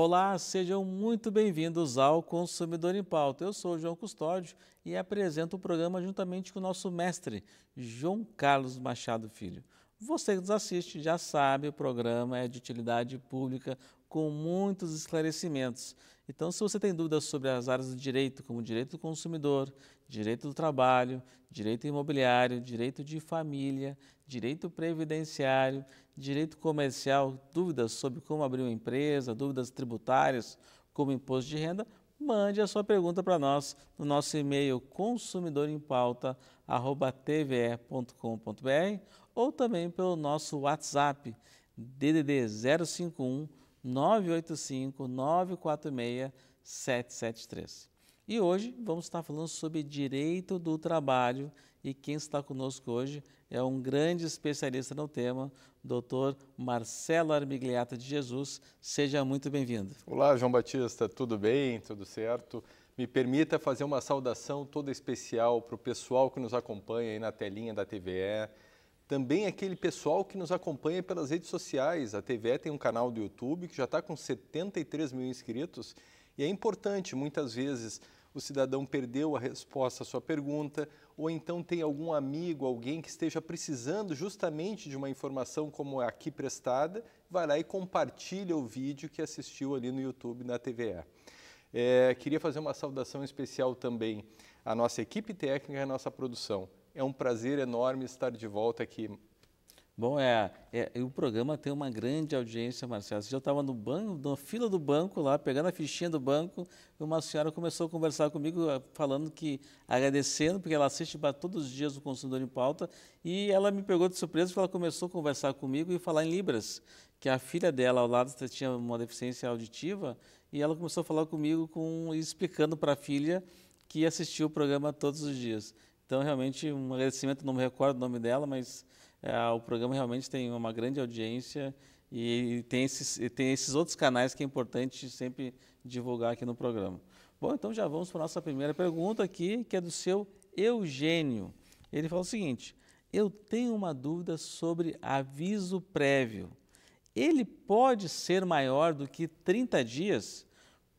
Olá, sejam muito bem-vindos ao Consumidor em Pauta. Eu sou o João Custódio e apresento o programa juntamente com o nosso mestre, João Carlos Machado Filho. Você que nos assiste já sabe, o programa é de utilidade pública com muitos esclarecimentos. Então, se você tem dúvidas sobre as áreas do direito, como direito do consumidor, direito do trabalho, direito imobiliário, direito de família, direito previdenciário, direito comercial, dúvidas sobre como abrir uma empresa, dúvidas tributárias, como imposto de renda, mande a sua pergunta para nós no nosso e-mail consumidorempauta@tve.com.br ou também pelo nosso WhatsApp DDD 051 985 946 773 E hoje vamos estar falando sobre direito do trabalho e quem está conosco hoje é um grande especialista no tema, doutor Marcelo Armigliata de Jesus. Seja muito bem-vindo. Olá, João Batista, tudo bem? Tudo certo? Me permita fazer uma saudação toda especial para o pessoal que nos acompanha aí na telinha da TVE, também aquele pessoal que nos acompanha pelas redes sociais. A TVE tem um canal do YouTube que já está com 73 mil inscritos e é importante, muitas vezes, o cidadão perdeu a resposta à sua pergunta, ou então tem algum amigo, alguém que esteja precisando justamente de uma informação como aqui prestada, vai lá e compartilha o vídeo que assistiu ali no YouTube na TVE. É, queria fazer uma saudação especial também à nossa equipe técnica e à nossa produção. É um prazer enorme estar de volta aqui. Bom, é, é o programa tem uma grande audiência, Marcelo. Você já estava no banco, na fila do banco lá, pegando a fichinha do banco, e uma senhora começou a conversar comigo eh, falando que agradecendo, porque ela assiste todos os dias o Consumidor em Pauta, e ela me pegou de surpresa porque ela começou a conversar comigo e falar em libras, que a filha dela ao lado tinha uma deficiência auditiva, e ela começou a falar comigo com explicando para a filha que assistiu o programa todos os dias. Então, realmente, um agradecimento, não me recordo o nome dela, mas é, o programa realmente tem uma grande audiência e tem esses, e tem esses outros canais que é importante sempre divulgar aqui no programa. Bom, então já vamos para a nossa primeira pergunta aqui, que é do seu Eugênio. Ele fala o seguinte: Eu tenho uma dúvida sobre aviso prévio. Ele pode ser maior do que 30 dias?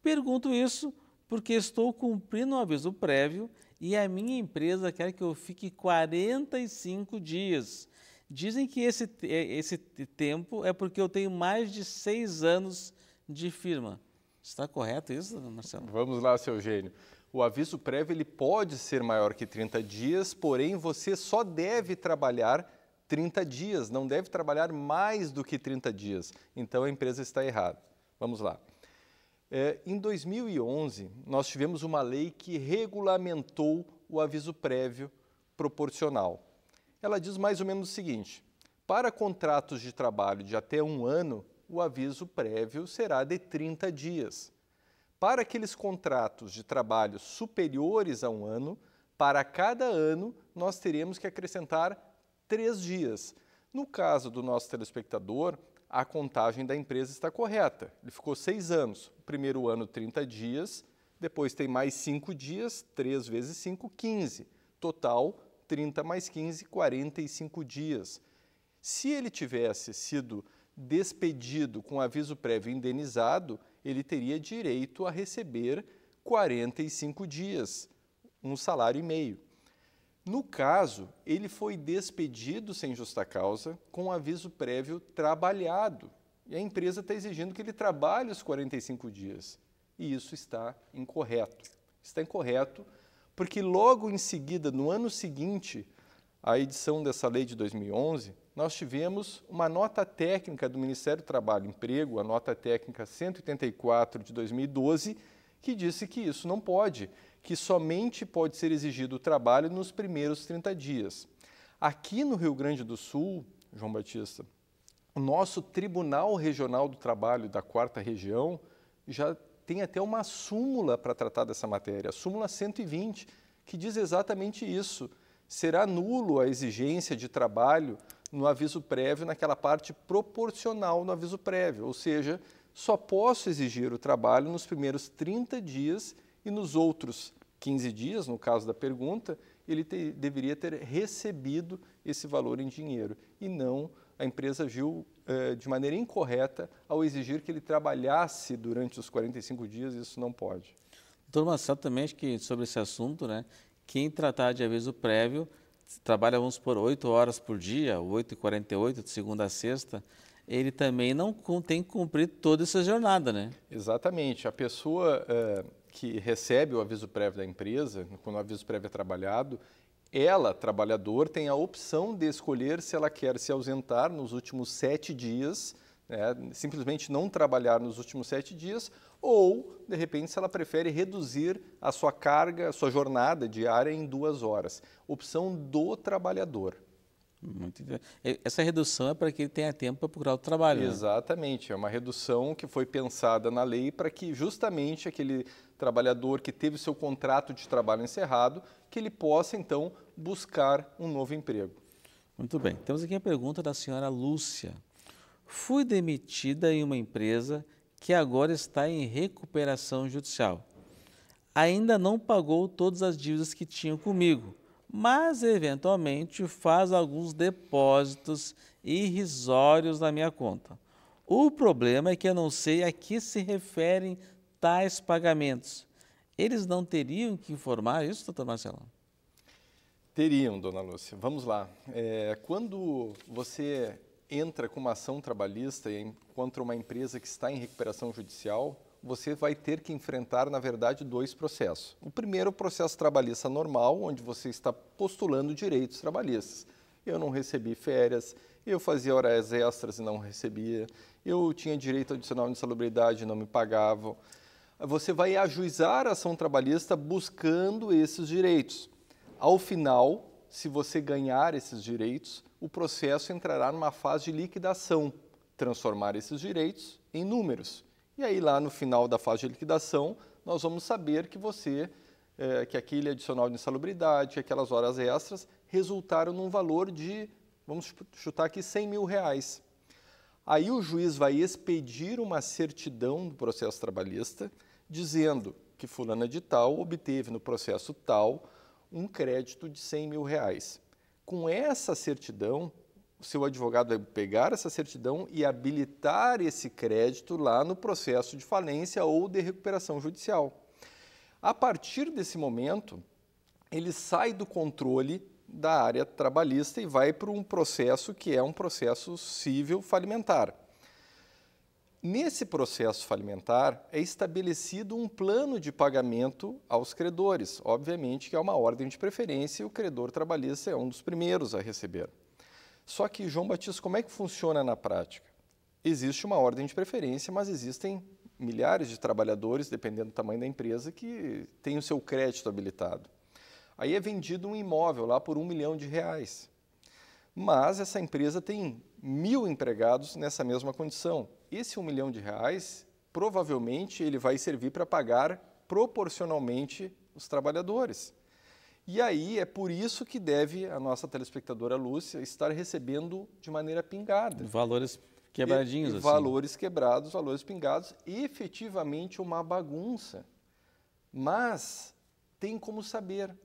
Pergunto isso porque estou cumprindo um aviso prévio e a minha empresa quer que eu fique 45 dias. Dizem que esse, é, esse tempo é porque eu tenho mais de seis anos de firma. Está correto isso, Marcelo? Vamos lá, seu gênio. O aviso prévio ele pode ser maior que 30 dias, porém você só deve trabalhar 30 dias, não deve trabalhar mais do que 30 dias. Então a empresa está errada. Vamos lá. É, em 2011, nós tivemos uma lei que regulamentou o aviso prévio proporcional. Ela diz mais ou menos o seguinte: para contratos de trabalho de até um ano, o aviso prévio será de 30 dias. Para aqueles contratos de trabalho superiores a um ano, para cada ano nós teremos que acrescentar três dias. No caso do nosso telespectador, a contagem da empresa está correta. Ele ficou seis anos. Primeiro ano, 30 dias, depois tem mais cinco dias, três vezes cinco, 15. Total, 30 mais 15, 45 dias. Se ele tivesse sido despedido com aviso prévio indenizado, ele teria direito a receber 45 dias, um salário e meio. No caso, ele foi despedido sem justa causa, com aviso prévio trabalhado. E a empresa está exigindo que ele trabalhe os 45 dias. E isso está incorreto. Está incorreto porque logo em seguida, no ano seguinte à edição dessa lei de 2011, nós tivemos uma nota técnica do Ministério do Trabalho e Emprego, a nota técnica 184 de 2012, que disse que isso não pode que somente pode ser exigido o trabalho nos primeiros 30 dias. Aqui no Rio Grande do Sul, João Batista, o nosso Tribunal Regional do Trabalho da Quarta Região já tem até uma súmula para tratar dessa matéria, a súmula 120, que diz exatamente isso. Será nulo a exigência de trabalho no aviso prévio, naquela parte proporcional no aviso prévio, ou seja, só posso exigir o trabalho nos primeiros 30 dias e nos outros 15 dias, no caso da pergunta, ele te, deveria ter recebido esse valor em dinheiro e não a empresa viu eh, de maneira incorreta ao exigir que ele trabalhasse durante os 45 dias, isso não pode. Doutor Marcelo, também acho que sobre esse assunto, né, quem tratar de aviso prévio, trabalha, vamos por 8 horas por dia, 8 e 48, de segunda a sexta, ele também não tem que cumprir toda essa jornada, né? Exatamente. A pessoa, eh, que recebe o aviso prévio da empresa, quando o aviso prévio é trabalhado, ela, trabalhador, tem a opção de escolher se ela quer se ausentar nos últimos sete dias, né, simplesmente não trabalhar nos últimos sete dias, ou, de repente, se ela prefere reduzir a sua carga, a sua jornada diária em duas horas. Opção do trabalhador. Muito Essa redução é para que ele tenha tempo para procurar o trabalho. Né? Exatamente, né? é uma redução que foi pensada na lei para que justamente aquele trabalhador que teve seu contrato de trabalho encerrado, que ele possa então buscar um novo emprego. Muito bem. Temos aqui a pergunta da senhora Lúcia. Fui demitida em uma empresa que agora está em recuperação judicial. Ainda não pagou todas as dívidas que tinha comigo, mas eventualmente faz alguns depósitos irrisórios na minha conta. O problema é que eu não sei a que se referem tais pagamentos, eles não teriam que informar isso, doutor Marcelo? Teriam, dona Lúcia. Vamos lá. É, quando você entra com uma ação trabalhista contra uma empresa que está em recuperação judicial, você vai ter que enfrentar, na verdade, dois processos. O primeiro, o processo trabalhista normal, onde você está postulando direitos trabalhistas. Eu não recebi férias, eu fazia horas extras e não recebia, eu tinha direito adicional de salubridade e não me pagavam você vai ajuizar a ação trabalhista buscando esses direitos. Ao final, se você ganhar esses direitos, o processo entrará numa fase de liquidação, transformar esses direitos em números. E aí, lá no final da fase de liquidação, nós vamos saber que você, é, que aquele adicional de insalubridade, que aquelas horas extras, resultaram num valor de, vamos chutar aqui, 100 mil reais. Aí o juiz vai expedir uma certidão do processo trabalhista dizendo que fulana de tal obteve no processo tal um crédito de 100 mil reais. Com essa certidão, o seu advogado vai pegar essa certidão e habilitar esse crédito lá no processo de falência ou de recuperação judicial. A partir desse momento, ele sai do controle da área trabalhista e vai para um processo que é um processo civil falimentar. Nesse processo falimentar, é estabelecido um plano de pagamento aos credores. Obviamente que é uma ordem de preferência e o credor trabalhista é um dos primeiros a receber. Só que, João Batista, como é que funciona na prática? Existe uma ordem de preferência, mas existem milhares de trabalhadores, dependendo do tamanho da empresa, que têm o seu crédito habilitado. Aí é vendido um imóvel lá por um milhão de reais. Mas essa empresa tem mil empregados nessa mesma condição esse um milhão de reais, provavelmente ele vai servir para pagar proporcionalmente os trabalhadores. E aí é por isso que deve a nossa telespectadora Lúcia estar recebendo de maneira pingada. Valores quebradinhos. E, assim. Valores quebrados, valores pingados, efetivamente uma bagunça. Mas tem como saber,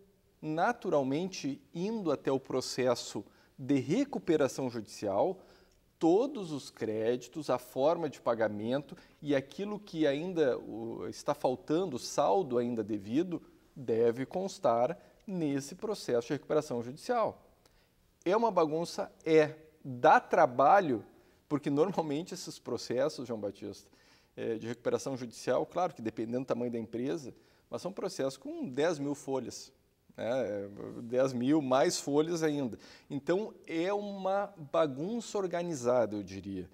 naturalmente, indo até o processo de recuperação judicial, todos os créditos, a forma de pagamento e aquilo que ainda está faltando, o saldo ainda devido, deve constar nesse processo de recuperação judicial. É uma bagunça? É. Dá trabalho, porque normalmente esses processos, João Batista, eh, de recuperação judicial, claro que dependendo do tamanho da empresa, mas são processos com 10 mil folhas né? 10 mil, mais folhas ainda. Então, é uma bagunça organizada, eu diria.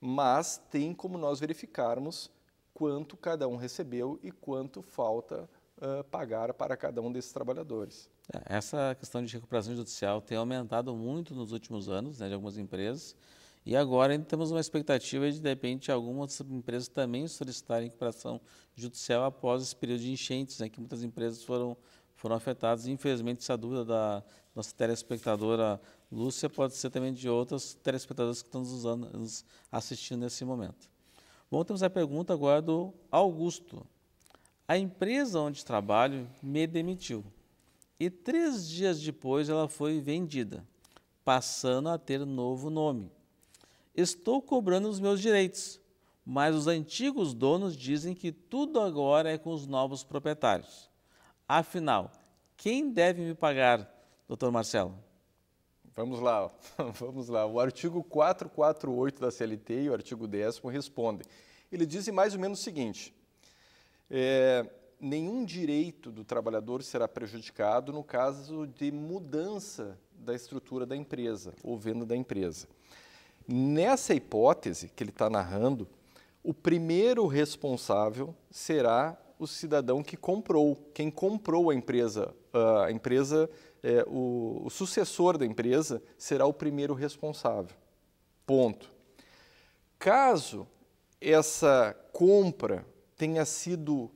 Mas tem como nós verificarmos quanto cada um recebeu e quanto falta uh, pagar para cada um desses trabalhadores. É, essa questão de recuperação judicial tem aumentado muito nos últimos anos, né, de algumas empresas. E agora ainda temos uma expectativa de, de repente, algumas empresas também solicitarem recuperação judicial após esse período de enchentes, né, que muitas empresas foram foram afetados. Infelizmente, essa dúvida da nossa telespectadora Lúcia pode ser também de outras telespectadoras que estão nos, usando, nos assistindo nesse momento. Bom, temos a pergunta agora do Augusto. A empresa onde trabalho me demitiu e três dias depois ela foi vendida, passando a ter novo nome. Estou cobrando os meus direitos, mas os antigos donos dizem que tudo agora é com os novos proprietários. Afinal, quem deve me pagar, doutor Marcelo? Vamos lá, vamos lá. O artigo 448 da CLT e o artigo 10 respondem. Ele diz mais ou menos o seguinte: é, nenhum direito do trabalhador será prejudicado no caso de mudança da estrutura da empresa ou venda da empresa. Nessa hipótese que ele está narrando, o primeiro responsável será o cidadão que comprou, quem comprou a empresa. A empresa, é, o, o sucessor da empresa será o primeiro responsável. Ponto. Caso essa compra tenha sido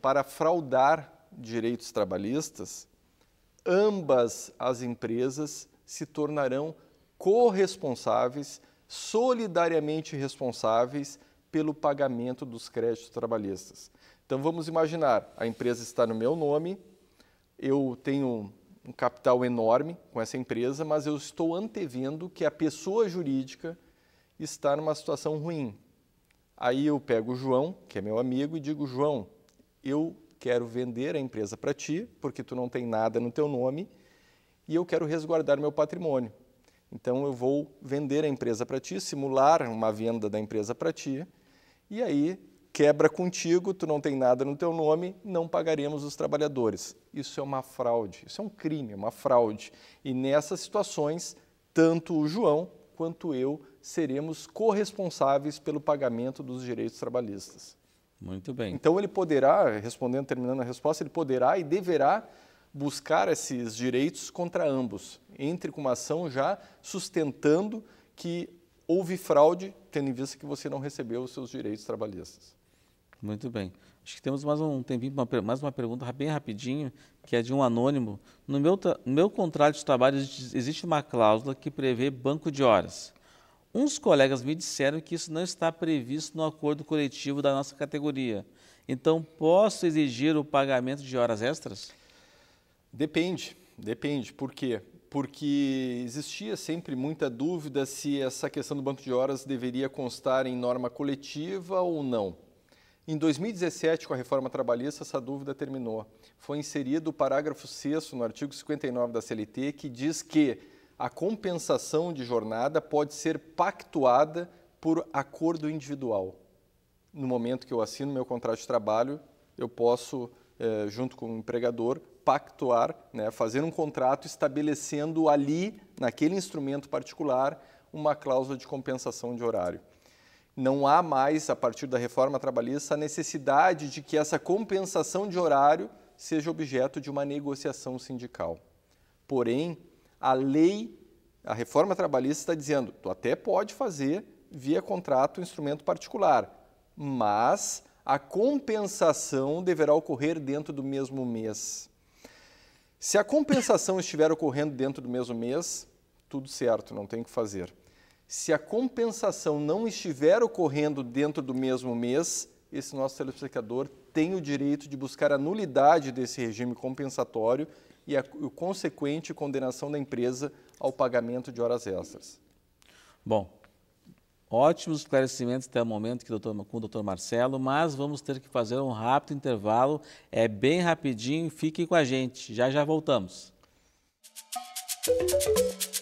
para fraudar direitos trabalhistas, ambas as empresas se tornarão corresponsáveis, solidariamente responsáveis pelo pagamento dos créditos trabalhistas. Então vamos imaginar, a empresa está no meu nome, eu tenho um capital enorme com essa empresa, mas eu estou antevendo que a pessoa jurídica está numa situação ruim. Aí eu pego o João, que é meu amigo, e digo: João, eu quero vender a empresa para ti, porque tu não tem nada no teu nome, e eu quero resguardar meu patrimônio. Então eu vou vender a empresa para ti, simular uma venda da empresa para ti, e aí quebra contigo, tu não tem nada no teu nome, não pagaremos os trabalhadores. Isso é uma fraude, isso é um crime, uma fraude. E nessas situações, tanto o João quanto eu seremos corresponsáveis pelo pagamento dos direitos trabalhistas. Muito bem. Então ele poderá, respondendo, terminando a resposta, ele poderá e deverá buscar esses direitos contra ambos. Entre com uma ação já sustentando que houve fraude, tendo em vista que você não recebeu os seus direitos trabalhistas. Muito bem. Acho que temos mais um tempinho, mais uma pergunta bem rapidinho, que é de um anônimo. No meu, no meu contrato de trabalho existe uma cláusula que prevê banco de horas. Uns colegas me disseram que isso não está previsto no acordo coletivo da nossa categoria. Então, posso exigir o pagamento de horas extras? Depende, depende. Por quê? Porque existia sempre muita dúvida se essa questão do banco de horas deveria constar em norma coletiva ou não. Em 2017, com a reforma trabalhista, essa dúvida terminou. Foi inserido o parágrafo 6 no artigo 59 da CLT, que diz que a compensação de jornada pode ser pactuada por acordo individual. No momento que eu assino meu contrato de trabalho, eu posso, eh, junto com o empregador, pactuar, né, fazer um contrato estabelecendo ali, naquele instrumento particular, uma cláusula de compensação de horário não há mais, a partir da reforma trabalhista, a necessidade de que essa compensação de horário seja objeto de uma negociação sindical. Porém, a lei, a reforma trabalhista está dizendo, tu até pode fazer via contrato instrumento particular, mas a compensação deverá ocorrer dentro do mesmo mês. Se a compensação estiver ocorrendo dentro do mesmo mês, tudo certo, não tem o que fazer. Se a compensação não estiver ocorrendo dentro do mesmo mês, esse nosso telespectador tem o direito de buscar a nulidade desse regime compensatório e a, o consequente condenação da empresa ao pagamento de horas extras. Bom, ótimos esclarecimentos até o momento que doutor, com o doutor Marcelo, mas vamos ter que fazer um rápido intervalo, é bem rapidinho, fiquem com a gente, já já voltamos. Música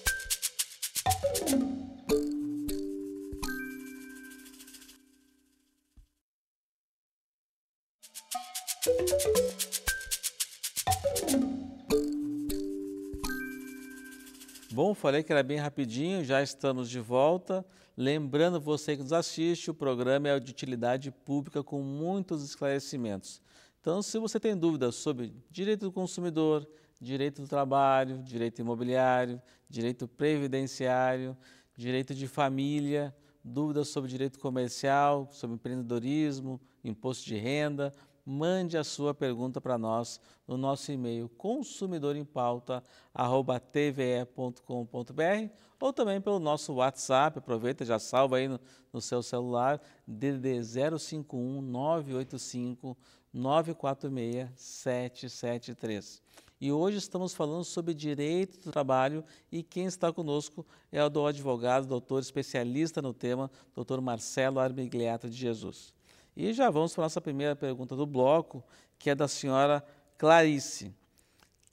falei que era bem rapidinho, já estamos de volta. Lembrando você que nos assiste, o programa é de utilidade pública com muitos esclarecimentos. Então, se você tem dúvidas sobre direito do consumidor, direito do trabalho, direito imobiliário, direito previdenciário, direito de família, dúvidas sobre direito comercial, sobre empreendedorismo, imposto de renda, mande a sua pergunta para nós no nosso e-mail consumidorempauta@tve.com.br ou também pelo nosso WhatsApp. Aproveita, já salva aí no, no seu celular DD 051 985 946 773. E hoje estamos falando sobre direito do trabalho e quem está conosco é o do advogado, doutor especialista no tema, doutor Marcelo Armigliato de Jesus. E já vamos para a nossa primeira pergunta do bloco, que é da senhora Clarice.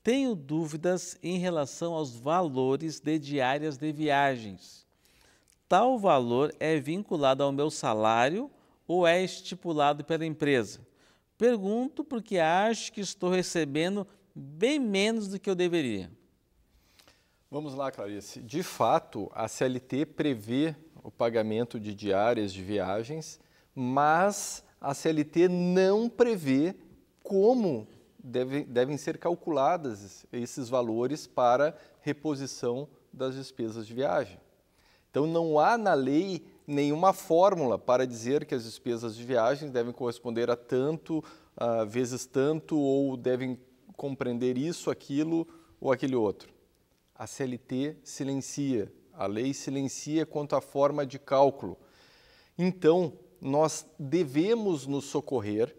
Tenho dúvidas em relação aos valores de diárias de viagens. Tal valor é vinculado ao meu salário ou é estipulado pela empresa? Pergunto porque acho que estou recebendo bem menos do que eu deveria. Vamos lá, Clarice. De fato, a CLT prevê o pagamento de diárias de viagens mas a CLT não prevê como deve, devem ser calculados esses valores para reposição das despesas de viagem. Então, não há na lei nenhuma fórmula para dizer que as despesas de viagem devem corresponder a tanto, a vezes tanto, ou devem compreender isso, aquilo ou aquele outro. A CLT silencia, a lei silencia quanto à forma de cálculo. Então, nós devemos nos socorrer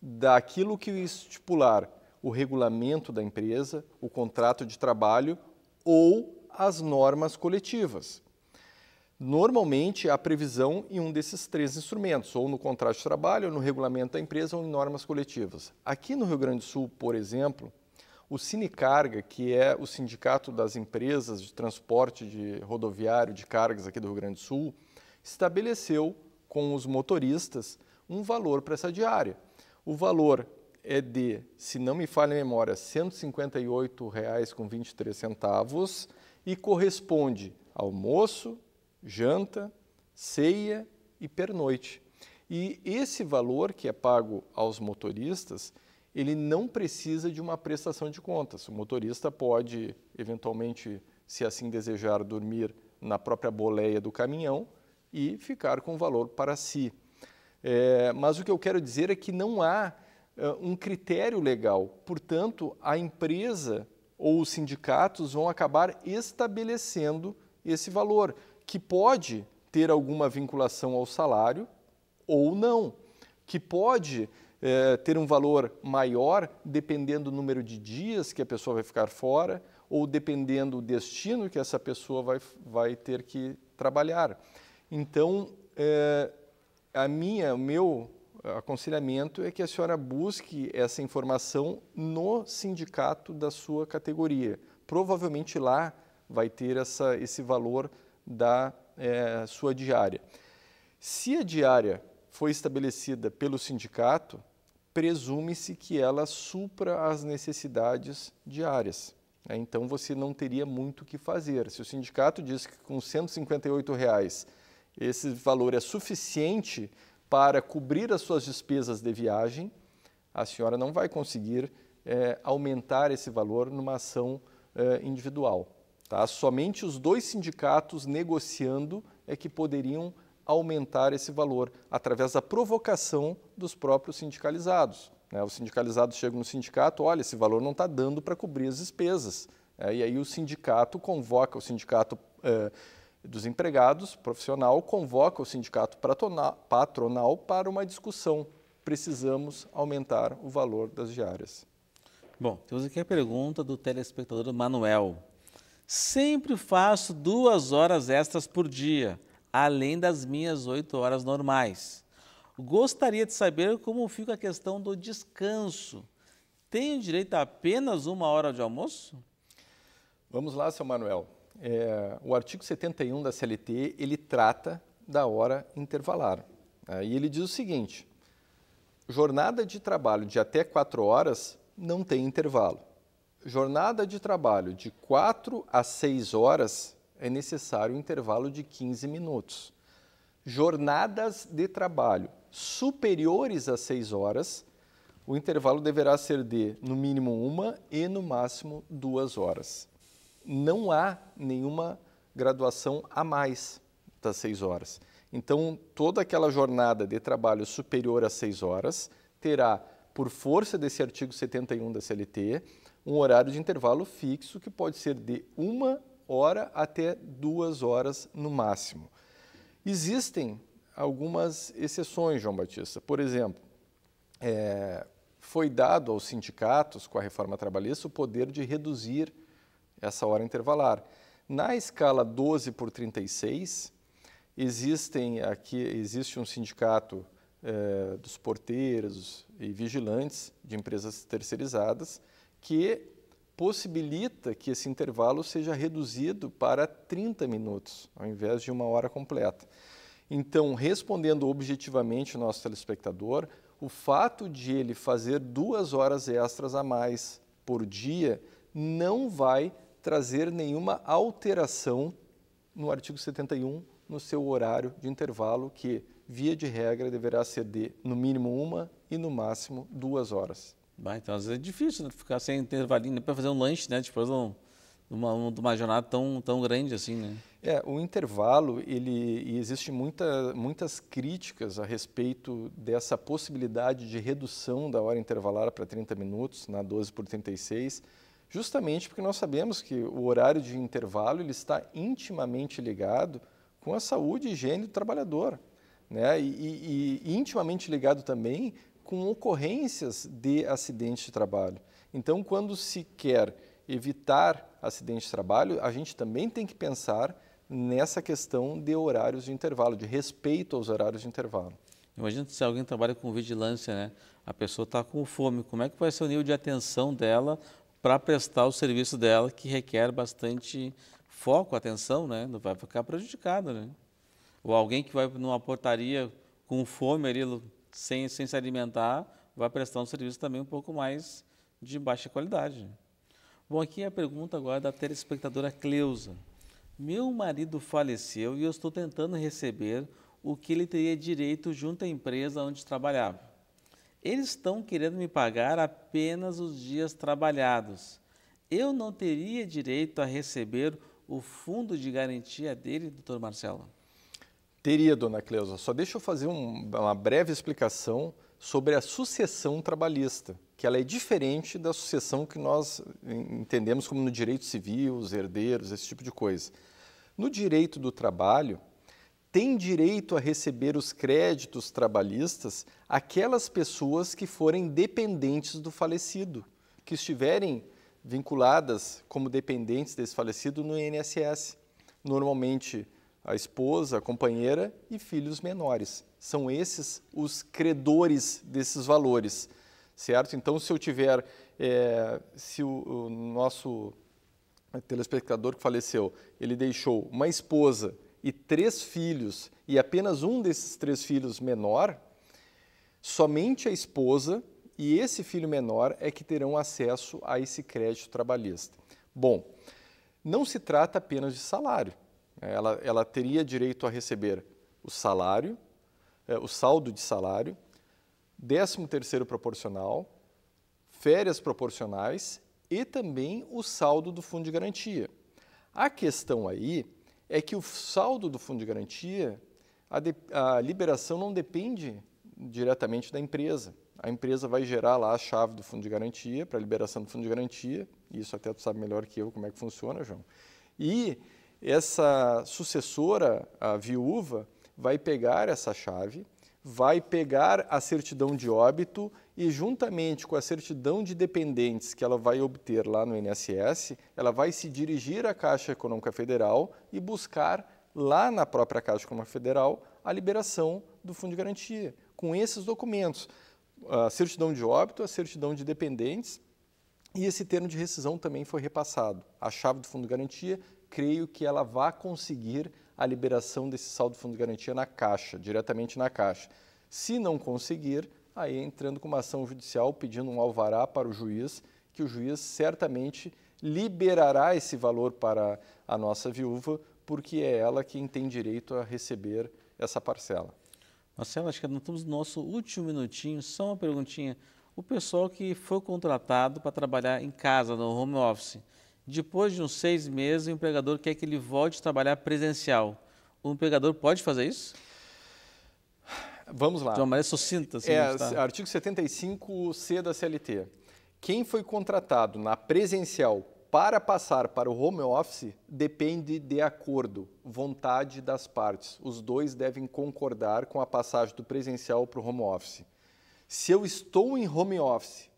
daquilo que estipular o regulamento da empresa, o contrato de trabalho ou as normas coletivas. Normalmente há previsão em um desses três instrumentos, ou no contrato de trabalho, ou no regulamento da empresa, ou em normas coletivas. Aqui no Rio Grande do Sul, por exemplo, o Cinecarga, que é o sindicato das empresas de transporte de rodoviário de cargas aqui do Rio Grande do Sul, estabeleceu com os motoristas um valor para essa diária. O valor é de, se não me falha a memória, R$ 158,23 e corresponde almoço, janta, ceia e pernoite. E esse valor que é pago aos motoristas, ele não precisa de uma prestação de contas. O motorista pode, eventualmente, se assim desejar, dormir na própria boleia do caminhão, e ficar com o valor para si. É, mas o que eu quero dizer é que não há uh, um critério legal, portanto, a empresa ou os sindicatos vão acabar estabelecendo esse valor, que pode ter alguma vinculação ao salário ou não, que pode é, ter um valor maior dependendo do número de dias que a pessoa vai ficar fora ou dependendo do destino que essa pessoa vai, vai ter que trabalhar. Então, é, a minha, o meu aconselhamento é que a senhora busque essa informação no sindicato da sua categoria. Provavelmente lá vai ter essa, esse valor da é, sua diária. Se a diária foi estabelecida pelo sindicato, presume-se que ela supra as necessidades diárias. Né? Então você não teria muito o que fazer. Se o sindicato diz que com R$ 158 reais esse valor é suficiente para cobrir as suas despesas de viagem. A senhora não vai conseguir é, aumentar esse valor numa ação é, individual. Tá? Somente os dois sindicatos negociando é que poderiam aumentar esse valor através da provocação dos próprios sindicalizados. Né? Os sindicalizados chegam no sindicato, olha, esse valor não está dando para cobrir as despesas. É, e aí o sindicato convoca, o sindicato é, dos empregados profissional convoca o sindicato patronal para uma discussão. Precisamos aumentar o valor das diárias. Bom, temos aqui a pergunta do telespectador Manuel. Sempre faço duas horas extras por dia, além das minhas oito horas normais. Gostaria de saber como fica a questão do descanso. Tenho direito a apenas uma hora de almoço? Vamos lá, seu Manuel é, o artigo 71 da CLT, ele trata da hora intervalar. Né? E ele diz o seguinte, jornada de trabalho de até 4 horas não tem intervalo. Jornada de trabalho de 4 a 6 horas é necessário um intervalo de 15 minutos. Jornadas de trabalho superiores a 6 horas, o intervalo deverá ser de, no mínimo, uma e no máximo duas horas não há nenhuma graduação a mais das seis horas. Então, toda aquela jornada de trabalho superior às seis horas terá, por força desse artigo 71 da CLT, um horário de intervalo fixo que pode ser de uma hora até duas horas no máximo. Existem algumas exceções, João Batista. Por exemplo, é, foi dado aos sindicatos, com a reforma trabalhista, o poder de reduzir essa hora intervalar. Na escala 12 por 36, existem aqui existe um sindicato eh, dos porteiros e vigilantes de empresas terceirizadas que possibilita que esse intervalo seja reduzido para 30 minutos, ao invés de uma hora completa. Então, respondendo objetivamente o nosso telespectador, o fato de ele fazer duas horas extras a mais por dia não vai trazer nenhuma alteração no artigo 71 no seu horário de intervalo, que, via de regra, deverá ser de, no mínimo, uma e, no máximo, duas horas. Bah, então, às vezes é difícil né, ficar sem intervalinho para fazer um lanche, né? Depois de uma, de uma jornada tão, tão grande assim, né? É, o intervalo, ele, e existe muita, muitas críticas a respeito dessa possibilidade de redução da hora intervalar para 30 minutos, na 12 por 36, justamente porque nós sabemos que o horário de intervalo ele está intimamente ligado com a saúde e higiene do trabalhador, né? E, e, e intimamente ligado também com ocorrências de acidentes de trabalho. Então, quando se quer evitar acidentes de trabalho, a gente também tem que pensar nessa questão de horários de intervalo, de respeito aos horários de intervalo. Imagina se alguém trabalha com vigilância, né? A pessoa está com fome, como é que vai ser o nível de atenção dela para prestar o serviço dela, que requer bastante foco, atenção, né? Não vai ficar prejudicada, né? Ou alguém que vai numa portaria com fome ali, sem, sem se alimentar, vai prestar um serviço também um pouco mais de baixa qualidade. Né? Bom, aqui é a pergunta agora da telespectadora Cleusa. Meu marido faleceu e eu estou tentando receber o que ele teria direito junto à empresa onde trabalhava. Eles estão querendo me pagar apenas os dias trabalhados. Eu não teria direito a receber o fundo de garantia dele, doutor Marcelo? Teria, dona Cleusa. Só deixa eu fazer um, uma breve explicação sobre a sucessão trabalhista, que ela é diferente da sucessão que nós entendemos como no direito civil, os herdeiros, esse tipo de coisa. No direito do trabalho, tem direito a receber os créditos trabalhistas aquelas pessoas que forem dependentes do falecido, que estiverem vinculadas como dependentes desse falecido no INSS. Normalmente, a esposa, a companheira e filhos menores. São esses os credores desses valores, certo? Então, se eu tiver, é, se o, o nosso telespectador que faleceu, ele deixou uma esposa e três filhos, e apenas um desses três filhos menor, somente a esposa e esse filho menor é que terão acesso a esse crédito trabalhista. Bom, não se trata apenas de salário. Ela, ela teria direito a receber o salário, é, o saldo de salário, 13 terceiro proporcional, férias proporcionais e também o saldo do fundo de garantia. A questão aí é que o saldo do fundo de garantia, a, de, a liberação não depende diretamente da empresa. A empresa vai gerar lá a chave do fundo de garantia para a liberação do fundo de garantia, isso até tu sabe melhor que eu como é que funciona, João. E essa sucessora, a viúva, vai pegar essa chave, vai pegar a certidão de óbito e juntamente com a certidão de dependentes que ela vai obter lá no INSS, ela vai se dirigir à Caixa Econômica Federal e buscar lá na própria Caixa Econômica Federal a liberação do fundo de garantia com esses documentos, a certidão de óbito, a certidão de dependentes e esse termo de rescisão também foi repassado. A chave do fundo de garantia, creio que ela vai conseguir a liberação desse saldo do fundo de garantia na Caixa, diretamente na Caixa. Se não conseguir, aí entrando com uma ação judicial pedindo um alvará para o juiz, que o juiz certamente liberará esse valor para a nossa viúva, porque é ela quem tem direito a receber essa parcela. Marcelo, acho que nós estamos no nosso último minutinho. Só uma perguntinha. O pessoal que foi contratado para trabalhar em casa, no home office, depois de uns seis meses, o empregador quer que ele volte a trabalhar presencial. O empregador pode fazer isso? Vamos lá. De uma maneira sucinta. Assim, é, está... artigo 75C da CLT. Quem foi contratado na presencial para passar para o home office depende de acordo, vontade das partes. Os dois devem concordar com a passagem do presencial para o home office. Se eu estou em home office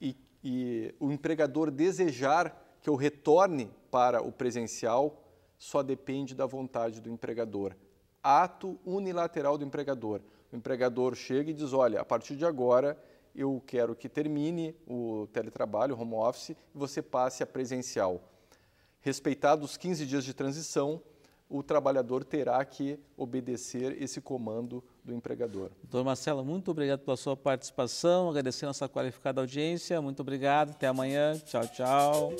e, e o empregador desejar que eu retorne para o presencial, só depende da vontade do empregador ato unilateral do empregador. O empregador chega e diz: olha, a partir de agora eu quero que termine o teletrabalho, home office, e você passe a presencial. Respeitados os 15 dias de transição, o trabalhador terá que obedecer esse comando do empregador. Doutor Marcelo, muito obrigado pela sua participação, agradecendo a sua qualificada audiência. Muito obrigado, até amanhã. Tchau, tchau.